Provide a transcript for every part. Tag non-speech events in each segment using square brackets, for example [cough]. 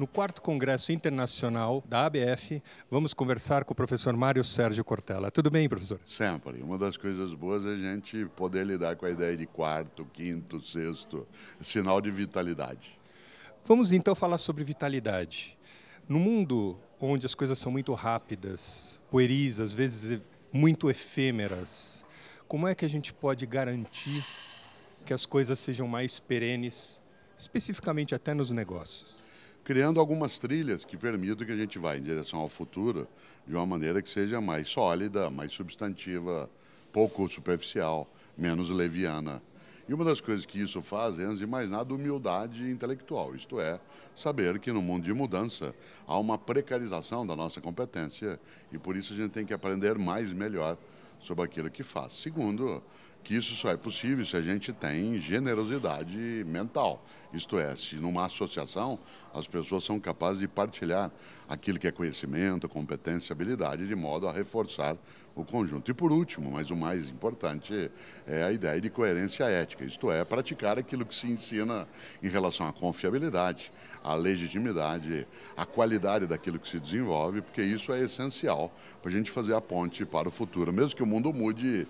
No quarto Congresso Internacional da ABF, vamos conversar com o professor Mário Sérgio Cortella. Tudo bem, professor? Sempre. Uma das coisas boas é a gente poder lidar com a ideia de quarto, quinto, sexto, sinal de vitalidade. Vamos então falar sobre vitalidade. No mundo onde as coisas são muito rápidas, pueris, às vezes muito efêmeras, como é que a gente pode garantir que as coisas sejam mais perenes, especificamente até nos negócios? criando algumas trilhas que permitam que a gente vá em direção ao futuro de uma maneira que seja mais sólida, mais substantiva, pouco superficial, menos leviana. E uma das coisas que isso faz é, antes de mais nada, humildade intelectual, isto é, saber que no mundo de mudança há uma precarização da nossa competência e por isso a gente tem que aprender mais e melhor sobre aquilo que faz. Segundo, que isso só é possível se a gente tem generosidade mental. Isto é, se numa associação as pessoas são capazes de partilhar aquilo que é conhecimento, competência, habilidade, de modo a reforçar o conjunto. E por último, mas o mais importante, é a ideia de coerência ética, isto é, praticar aquilo que se ensina em relação à confiabilidade, à legitimidade, à qualidade daquilo que se desenvolve, porque isso é essencial para a gente fazer a ponte para o futuro. Mesmo que o mundo mude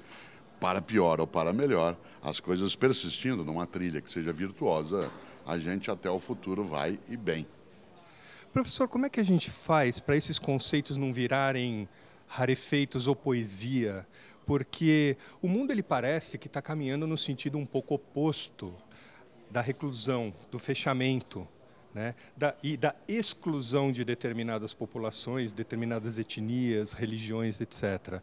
para pior ou para melhor, as coisas persistindo numa trilha que seja virtuosa, a gente até o futuro vai e bem. Professor, como é que a gente faz para esses conceitos não virarem rarefeitos ou poesia? Porque o mundo ele parece que está caminhando no sentido um pouco oposto da reclusão, do fechamento, né? da, e da exclusão de determinadas populações, determinadas etnias, religiões, etc.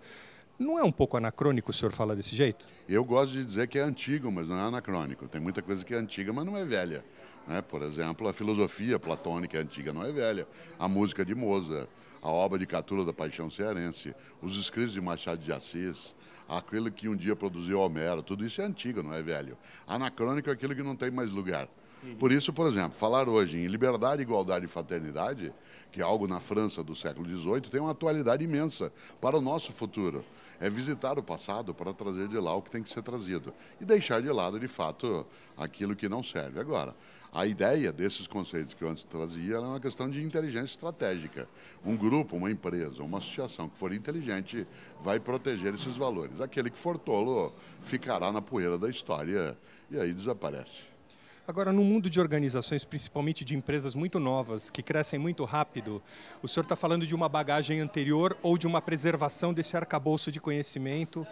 Não é um pouco anacrônico o senhor falar desse jeito? Eu gosto de dizer que é antigo, mas não é anacrônico. Tem muita coisa que é antiga, mas não é velha. Né? Por exemplo, a filosofia platônica é antiga não é velha, a música de Mozart, a obra de Catula da Paixão Cearense, os escritos de Machado de Assis, aquilo que um dia produziu Homero, tudo isso é antigo, não é velho. Anacrônico é aquilo que não tem mais lugar. Uhum. Por isso, por exemplo, falar hoje em liberdade, igualdade e fraternidade, que é algo na França do século XVIII, tem uma atualidade imensa para o nosso futuro. É visitar o passado para trazer de lá o que tem que ser trazido e deixar de lado, de fato, aquilo que não serve. Agora, a ideia desses conceitos que eu antes trazia era uma questão de inteligência estratégica. Um grupo, uma empresa, uma associação que for inteligente vai proteger esses valores. Aquele que for tolo ficará na poeira da história e aí desaparece. Agora, no mundo de organizações, principalmente de empresas muito novas, que crescem muito rápido, o senhor está falando de uma bagagem anterior ou de uma preservação desse arcabouço de conhecimento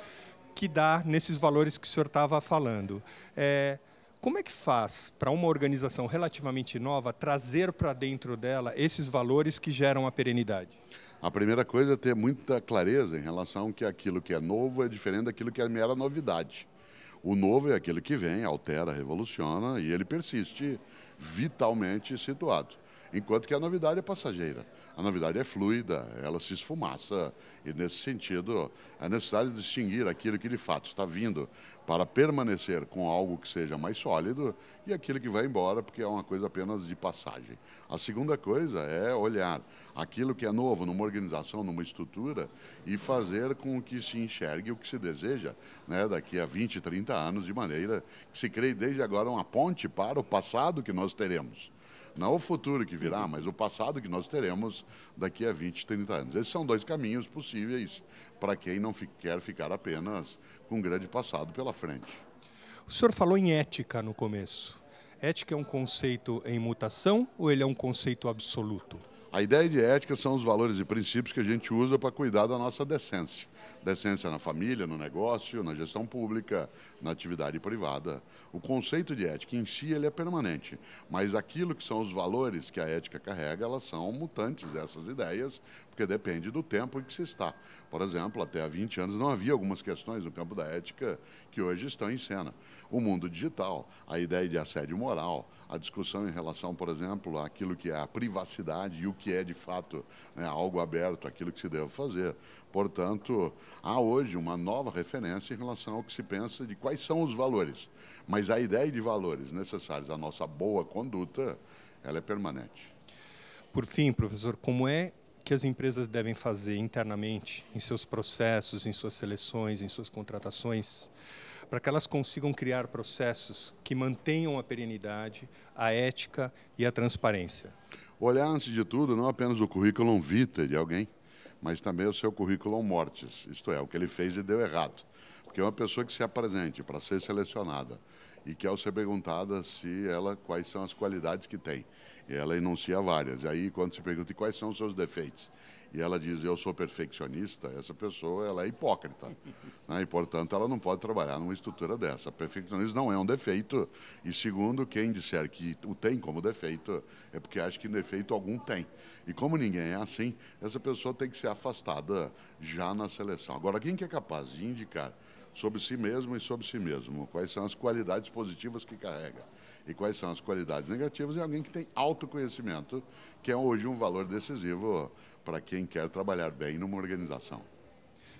que dá nesses valores que o senhor estava falando. É, como é que faz para uma organização relativamente nova trazer para dentro dela esses valores que geram a perenidade? A primeira coisa é ter muita clareza em relação que aquilo que é novo é diferente daquilo que é mera novidade. O novo é aquele que vem, altera, revoluciona e ele persiste vitalmente situado enquanto que a novidade é passageira. A novidade é fluida, ela se esfumaça, e nesse sentido, é necessário distinguir aquilo que de fato está vindo para permanecer com algo que seja mais sólido e aquilo que vai embora, porque é uma coisa apenas de passagem. A segunda coisa é olhar aquilo que é novo numa organização, numa estrutura, e fazer com que se enxergue o que se deseja né, daqui a 20, 30 anos, de maneira que se crie desde agora uma ponte para o passado que nós teremos. Não o futuro que virá, mas o passado que nós teremos daqui a 20, 30 anos. Esses são dois caminhos possíveis para quem não quer ficar apenas com um grande passado pela frente. O senhor falou em ética no começo. Ética é um conceito em mutação ou ele é um conceito absoluto? A ideia de ética são os valores e princípios que a gente usa para cuidar da nossa decência decência na família, no negócio, na gestão pública, na atividade privada. O conceito de ética em si ele é permanente, mas aquilo que são os valores que a ética carrega, elas são mutantes, essas ideias, porque depende do tempo em que se está. Por exemplo, até há 20 anos não havia algumas questões no campo da ética que hoje estão em cena. O mundo digital, a ideia de assédio moral, a discussão em relação, por exemplo, àquilo que é a privacidade e o que é de fato né, algo aberto, aquilo que se deve fazer. Portanto, há hoje uma nova referência em relação ao que se pensa de quais são os valores. Mas a ideia de valores necessários à nossa boa conduta, ela é permanente. Por fim, professor, como é que as empresas devem fazer internamente, em seus processos, em suas seleções, em suas contratações, para que elas consigam criar processos que mantenham a perenidade, a ética e a transparência? Olhar, antes de tudo, não apenas o currículo vita de alguém, mas também o seu currículo mortis, isto é, o que ele fez e deu errado. Porque uma pessoa que se apresente para ser selecionada e que ao ser perguntada se ela quais são as qualidades que tem, e ela enuncia várias. E aí quando se pergunta quais são os seus defeitos, e ela diz eu sou perfeccionista, essa pessoa ela é hipócrita, [laughs] né? e portanto ela não pode trabalhar numa estrutura dessa. Perfeccionismo não é um defeito. E segundo, quem disser que o tem como defeito é porque acha que defeito algum tem. E como ninguém é assim, essa pessoa tem que ser afastada já na seleção. Agora, quem que é capaz de indicar sobre si mesmo e sobre si mesmo. Quais são as qualidades positivas que carrega e quais são as qualidades negativas. É alguém que tem autoconhecimento, que é hoje um valor decisivo para quem quer trabalhar bem numa organização.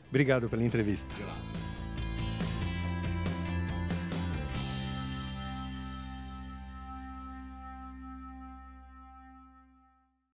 Obrigado pela entrevista. Obrigado.